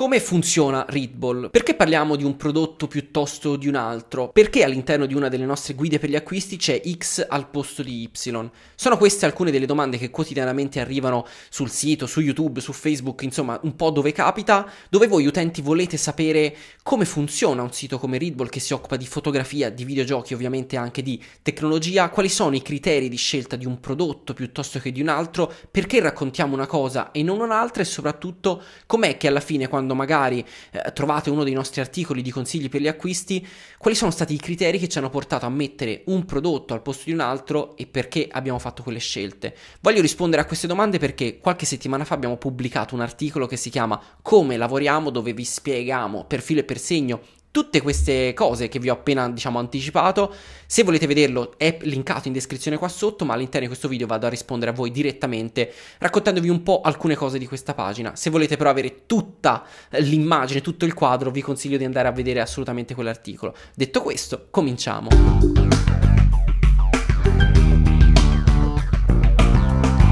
Come funziona Readball? Perché parliamo di un prodotto piuttosto di un altro? Perché all'interno di una delle nostre guide per gli acquisti c'è X al posto di Y? Sono queste alcune delle domande che quotidianamente arrivano sul sito, su YouTube, su Facebook, insomma un po' dove capita, dove voi utenti volete sapere come funziona un sito come Readball che si occupa di fotografia, di videogiochi, ovviamente anche di tecnologia, quali sono i criteri di scelta di un prodotto piuttosto che di un altro, perché raccontiamo una cosa e non un'altra e soprattutto com'è che alla fine quando quando magari eh, trovate uno dei nostri articoli di consigli per gli acquisti, quali sono stati i criteri che ci hanno portato a mettere un prodotto al posto di un altro e perché abbiamo fatto quelle scelte. Voglio rispondere a queste domande perché qualche settimana fa abbiamo pubblicato un articolo che si chiama Come lavoriamo, dove vi spieghiamo per filo e per segno Tutte queste cose che vi ho appena diciamo, anticipato, se volete vederlo è linkato in descrizione qua sotto, ma all'interno di questo video vado a rispondere a voi direttamente raccontandovi un po' alcune cose di questa pagina. Se volete però avere tutta l'immagine, tutto il quadro, vi consiglio di andare a vedere assolutamente quell'articolo. Detto questo, cominciamo.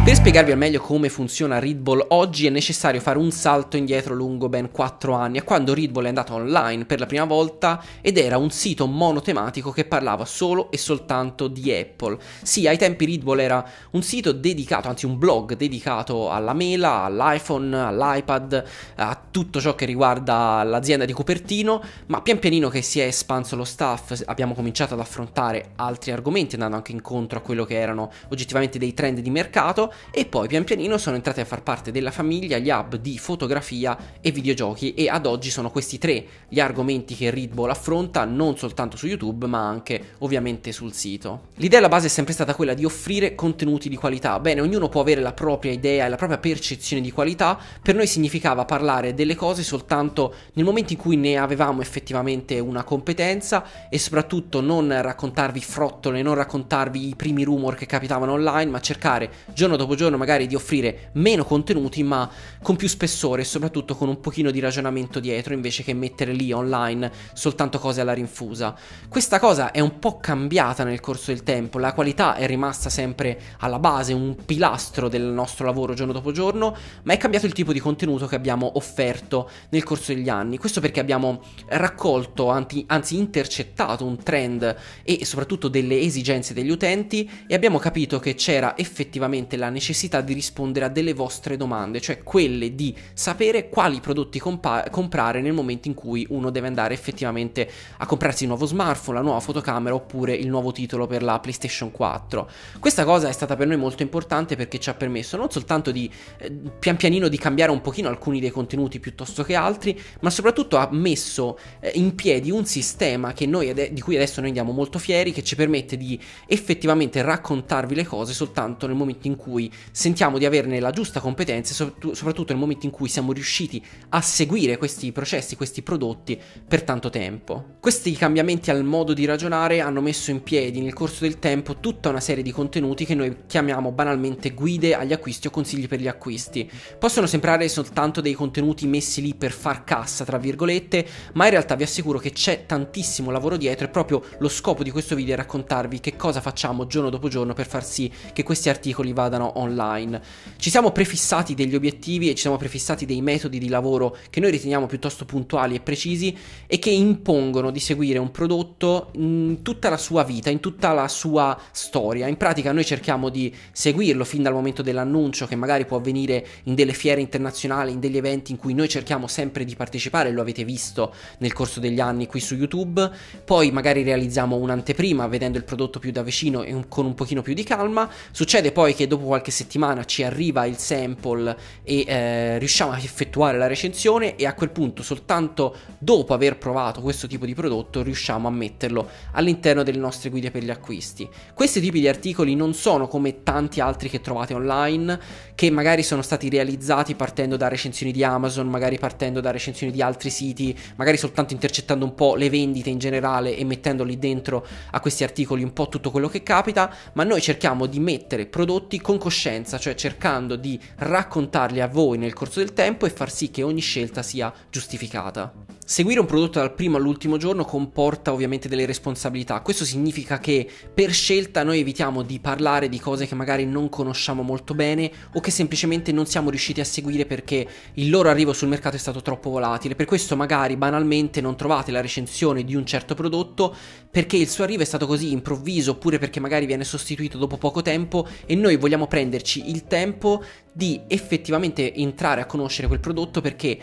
Per spiegarvi al meglio come funziona Readball oggi è necessario fare un salto indietro lungo ben 4 anni, a quando Readball è andato online per la prima volta ed era un sito monotematico che parlava solo e soltanto di Apple. Sì, ai tempi Readball era un sito dedicato, anzi un blog dedicato alla mela, all'iPhone, all'iPad, a tutto ciò che riguarda l'azienda di Cupertino, ma pian pianino che si è espanso lo staff abbiamo cominciato ad affrontare altri argomenti andando anche incontro a quello che erano oggettivamente dei trend di mercato e poi pian pianino sono entrati a far parte della famiglia gli hub di fotografia e videogiochi e ad oggi sono questi tre gli argomenti che Readball affronta non soltanto su YouTube ma anche ovviamente sul sito. L'idea alla base è sempre stata quella di offrire contenuti di qualità, bene ognuno può avere la propria idea e la propria percezione di qualità, per noi significava parlare delle cose soltanto nel momento in cui ne avevamo effettivamente una competenza e soprattutto non raccontarvi frottole, non raccontarvi i primi rumor che capitavano online ma cercare giorno dopo dopo giorno magari di offrire meno contenuti ma con più spessore e soprattutto con un pochino di ragionamento dietro invece che mettere lì online soltanto cose alla rinfusa. Questa cosa è un po' cambiata nel corso del tempo, la qualità è rimasta sempre alla base, un pilastro del nostro lavoro giorno dopo giorno, ma è cambiato il tipo di contenuto che abbiamo offerto nel corso degli anni. Questo perché abbiamo raccolto, anzi, anzi intercettato un trend e soprattutto delle esigenze degli utenti e abbiamo capito che c'era effettivamente la la necessità di rispondere a delle vostre domande, cioè quelle di sapere quali prodotti compa- comprare nel momento in cui uno deve andare effettivamente a comprarsi il nuovo smartphone, la nuova fotocamera oppure il nuovo titolo per la PlayStation 4. Questa cosa è stata per noi molto importante perché ci ha permesso non soltanto di eh, pian pianino di cambiare un pochino alcuni dei contenuti piuttosto che altri, ma soprattutto ha messo eh, in piedi un sistema ade- di cui adesso noi andiamo molto fieri che ci permette di effettivamente raccontarvi le cose soltanto nel momento in cui cui sentiamo di averne la giusta competenza, soprattutto nel momento in cui siamo riusciti a seguire questi processi, questi prodotti per tanto tempo. Questi cambiamenti al modo di ragionare hanno messo in piedi nel corso del tempo tutta una serie di contenuti che noi chiamiamo banalmente guide agli acquisti o consigli per gli acquisti. Possono sembrare soltanto dei contenuti messi lì per far cassa, tra virgolette, ma in realtà vi assicuro che c'è tantissimo lavoro dietro e proprio lo scopo di questo video è raccontarvi che cosa facciamo giorno dopo giorno per far sì che questi articoli vadano online. Ci siamo prefissati degli obiettivi e ci siamo prefissati dei metodi di lavoro che noi riteniamo piuttosto puntuali e precisi e che impongono di seguire un prodotto in tutta la sua vita, in tutta la sua storia. In pratica noi cerchiamo di seguirlo fin dal momento dell'annuncio che magari può avvenire in delle fiere internazionali, in degli eventi in cui noi cerchiamo sempre di partecipare, lo avete visto nel corso degli anni qui su YouTube, poi magari realizziamo un'anteprima vedendo il prodotto più da vicino e un, con un pochino più di calma, succede poi che dopo qualche qualche settimana ci arriva il sample e eh, riusciamo a effettuare la recensione e a quel punto soltanto dopo aver provato questo tipo di prodotto riusciamo a metterlo all'interno delle nostre guide per gli acquisti. Questi tipi di articoli non sono come tanti altri che trovate online che magari sono stati realizzati partendo da recensioni di Amazon, magari partendo da recensioni di altri siti, magari soltanto intercettando un po' le vendite in generale e mettendoli dentro a questi articoli un po' tutto quello che capita, ma noi cerchiamo di mettere prodotti con coscienza, cioè cercando di raccontarli a voi nel corso del tempo e far sì che ogni scelta sia giustificata. Seguire un prodotto dal primo all'ultimo giorno comporta ovviamente delle responsabilità. Questo significa che per scelta noi evitiamo di parlare di cose che magari non conosciamo molto bene o che semplicemente non siamo riusciti a seguire perché il loro arrivo sul mercato è stato troppo volatile. Per questo magari banalmente non trovate la recensione di un certo prodotto perché il suo arrivo è stato così improvviso oppure perché magari viene sostituito dopo poco tempo e noi vogliamo prenderci il tempo di effettivamente entrare a conoscere quel prodotto perché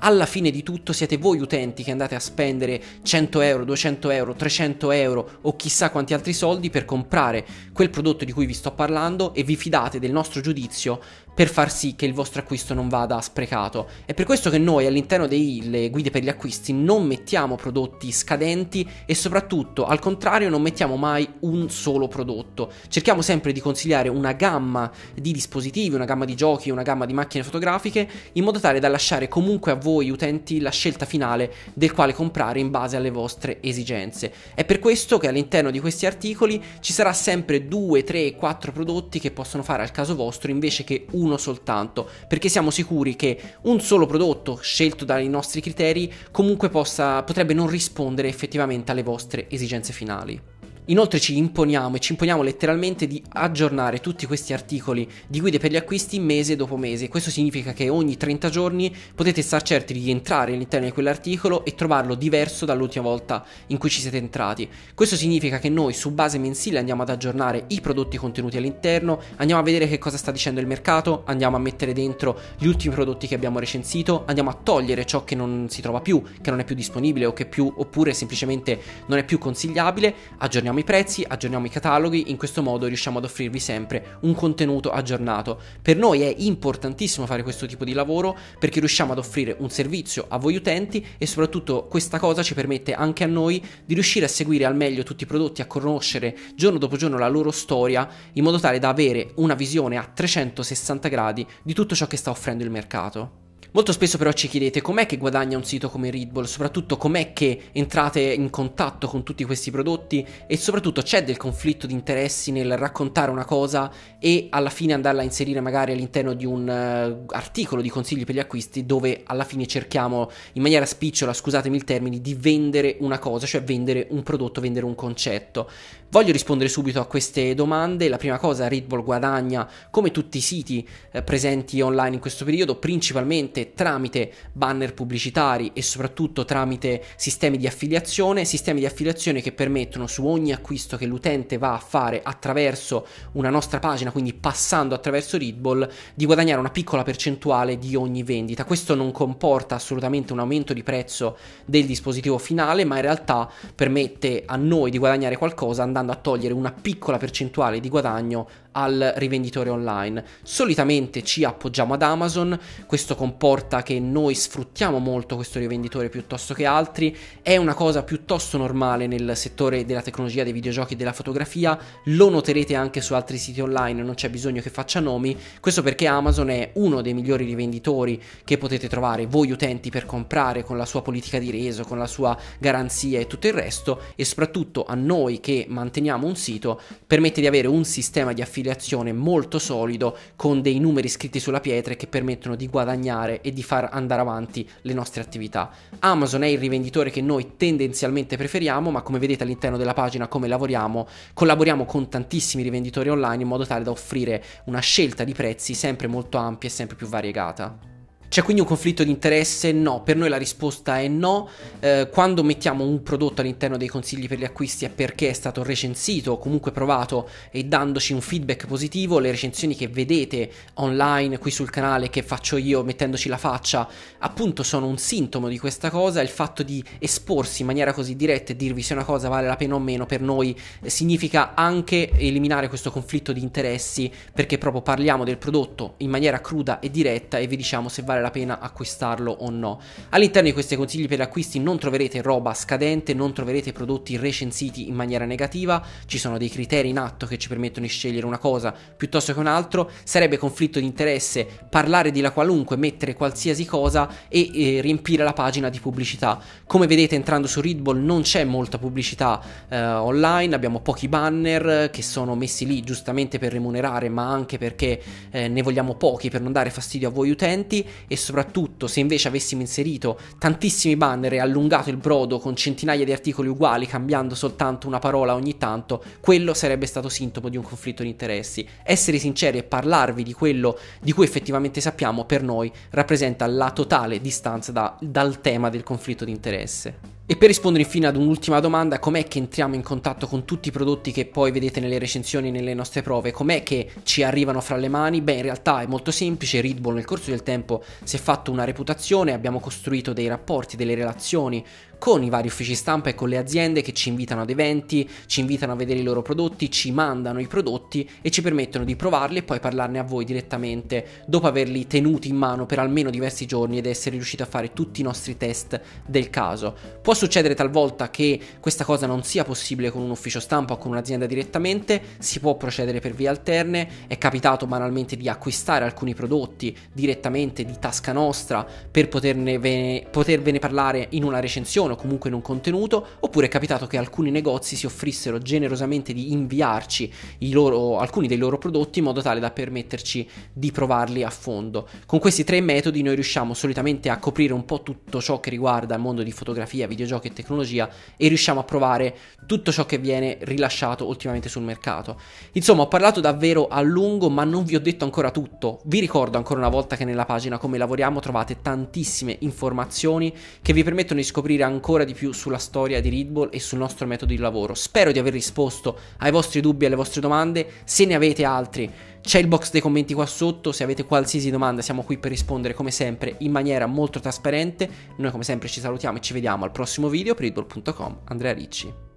alla fine di tutto siete voi utenti che andate a spendere 100 euro, 200 euro, 300 euro o chissà quanti altri soldi per comprare quel prodotto di cui vi sto parlando e vi fidate del nostro giudizio per far sì che il vostro acquisto non vada sprecato. È per questo che noi all'interno delle guide per gli acquisti non mettiamo prodotti scadenti e soprattutto al contrario non mettiamo mai un solo prodotto. Cerchiamo sempre di consigliare una gamma di dispositivi, una gamma di giochi, una gamma di macchine fotografiche in modo tale da lasciare comunque a voi voi utenti la scelta finale del quale comprare in base alle vostre esigenze. È per questo che all'interno di questi articoli ci sarà sempre 2, 3, 4 prodotti che possono fare al caso vostro invece che uno soltanto, perché siamo sicuri che un solo prodotto scelto dai nostri criteri comunque possa, potrebbe non rispondere effettivamente alle vostre esigenze finali. Inoltre ci imponiamo e ci imponiamo letteralmente di aggiornare tutti questi articoli di guide per gli acquisti mese dopo mese. Questo significa che ogni 30 giorni potete star certi di entrare all'interno di quell'articolo e trovarlo diverso dall'ultima volta in cui ci siete entrati. Questo significa che noi su base mensile andiamo ad aggiornare i prodotti contenuti all'interno, andiamo a vedere che cosa sta dicendo il mercato, andiamo a mettere dentro gli ultimi prodotti che abbiamo recensito, andiamo a togliere ciò che non si trova più, che non è più disponibile o che più oppure semplicemente non è più consigliabile, aggiorniamo i prezzi, aggiorniamo i cataloghi, in questo modo riusciamo ad offrirvi sempre un contenuto aggiornato. Per noi è importantissimo fare questo tipo di lavoro perché riusciamo ad offrire un servizio a voi utenti e soprattutto questa cosa ci permette anche a noi di riuscire a seguire al meglio tutti i prodotti, a conoscere giorno dopo giorno la loro storia in modo tale da avere una visione a 360 gradi di tutto ciò che sta offrendo il mercato. Molto spesso però ci chiedete com'è che guadagna un sito come Readball, soprattutto com'è che entrate in contatto con tutti questi prodotti e soprattutto c'è del conflitto di interessi nel raccontare una cosa e alla fine andarla a inserire magari all'interno di un uh, articolo di consigli per gli acquisti dove alla fine cerchiamo in maniera spicciola, scusatemi il termine, di vendere una cosa, cioè vendere un prodotto, vendere un concetto. Voglio rispondere subito a queste domande. La prima cosa, Readball guadagna come tutti i siti eh, presenti online in questo periodo, principalmente importante tramite banner pubblicitari e soprattutto tramite sistemi di affiliazione, sistemi di affiliazione che permettono su ogni acquisto che l'utente va a fare attraverso una nostra pagina, quindi passando attraverso Readball, di guadagnare una piccola percentuale di ogni vendita. Questo non comporta assolutamente un aumento di prezzo del dispositivo finale, ma in realtà permette a noi di guadagnare qualcosa andando a togliere una piccola percentuale di guadagno al rivenditore online. Solitamente ci appoggiamo ad Amazon, questo comporta che noi sfruttiamo molto questo rivenditore piuttosto che altri, è una cosa piuttosto normale nel settore della tecnologia, dei videogiochi e della fotografia, lo noterete anche su altri siti online, non c'è bisogno che faccia nomi, questo perché Amazon è uno dei migliori rivenditori che potete trovare voi utenti per comprare con la sua politica di reso, con la sua garanzia e tutto il resto e soprattutto a noi che manteniamo un sito permette di avere un sistema di affidamento filiazione molto solido con dei numeri scritti sulla pietra che permettono di guadagnare e di far andare avanti le nostre attività. Amazon è il rivenditore che noi tendenzialmente preferiamo, ma come vedete all'interno della pagina come lavoriamo, collaboriamo con tantissimi rivenditori online in modo tale da offrire una scelta di prezzi sempre molto ampia e sempre più variegata. C'è quindi un conflitto di interesse? No, per noi la risposta è no. Eh, quando mettiamo un prodotto all'interno dei consigli per gli acquisti è perché è stato recensito comunque provato e dandoci un feedback positivo. Le recensioni che vedete online qui sul canale che faccio io mettendoci la faccia appunto sono un sintomo di questa cosa. Il fatto di esporsi in maniera così diretta e dirvi se una cosa vale la pena o meno per noi significa anche eliminare questo conflitto di interessi perché proprio parliamo del prodotto in maniera cruda e diretta e vi diciamo se vale vale la pena acquistarlo o no. All'interno di questi consigli per acquisti non troverete roba scadente, non troverete prodotti recensiti in maniera negativa, ci sono dei criteri in atto che ci permettono di scegliere una cosa piuttosto che un altro, sarebbe conflitto di interesse parlare di la qualunque, mettere qualsiasi cosa e eh, riempire la pagina di pubblicità. Come vedete entrando su Readball non c'è molta pubblicità eh, online, abbiamo pochi banner che sono messi lì giustamente per remunerare ma anche perché eh, ne vogliamo pochi per non dare fastidio a voi utenti e soprattutto se invece avessimo inserito tantissimi banner e allungato il brodo con centinaia di articoli uguali cambiando soltanto una parola ogni tanto, quello sarebbe stato sintomo di un conflitto di interessi. Essere sinceri e parlarvi di quello di cui effettivamente sappiamo per noi rappresenta la totale distanza da, dal tema del conflitto di interesse. E per rispondere infine ad un'ultima domanda, com'è che entriamo in contatto con tutti i prodotti che poi vedete nelle recensioni, nelle nostre prove? Com'è che ci arrivano fra le mani? Beh, in realtà è molto semplice, Readball nel corso del tempo si è fatto una reputazione, abbiamo costruito dei rapporti, delle relazioni con i vari uffici stampa e con le aziende che ci invitano ad eventi, ci invitano a vedere i loro prodotti, ci mandano i prodotti e ci permettono di provarli e poi parlarne a voi direttamente dopo averli tenuti in mano per almeno diversi giorni ed essere riusciti a fare tutti i nostri test del caso. Può succedere talvolta che questa cosa non sia possibile con un ufficio stampa o con un'azienda direttamente, si può procedere per vie alterne, è capitato banalmente di acquistare alcuni prodotti direttamente di tasca nostra per poterne, potervene parlare in una recensione persona comunque in un contenuto, oppure è capitato che alcuni negozi si offrissero generosamente di inviarci loro, alcuni dei loro prodotti in modo tale da permetterci di provarli a fondo. Con questi tre metodi noi riusciamo solitamente a coprire un po' tutto ciò che riguarda il mondo di fotografia, videogiochi e tecnologia e riusciamo a provare tutto ciò che viene rilasciato ultimamente sul mercato. Insomma, ho parlato davvero a lungo, ma non vi ho detto ancora tutto. Vi ricordo ancora una volta che nella pagina come lavoriamo trovate tantissime informazioni che vi permettono di scoprire ancora ancora di più sulla storia di Readball e sul nostro metodo di lavoro. Spero di aver risposto ai vostri dubbi e alle vostre domande. Se ne avete altri, c'è il box dei commenti qua sotto. Se avete qualsiasi domanda, siamo qui per rispondere come sempre in maniera molto trasparente. Noi come sempre ci salutiamo e ci vediamo al prossimo video per readball.com. Andrea Ricci.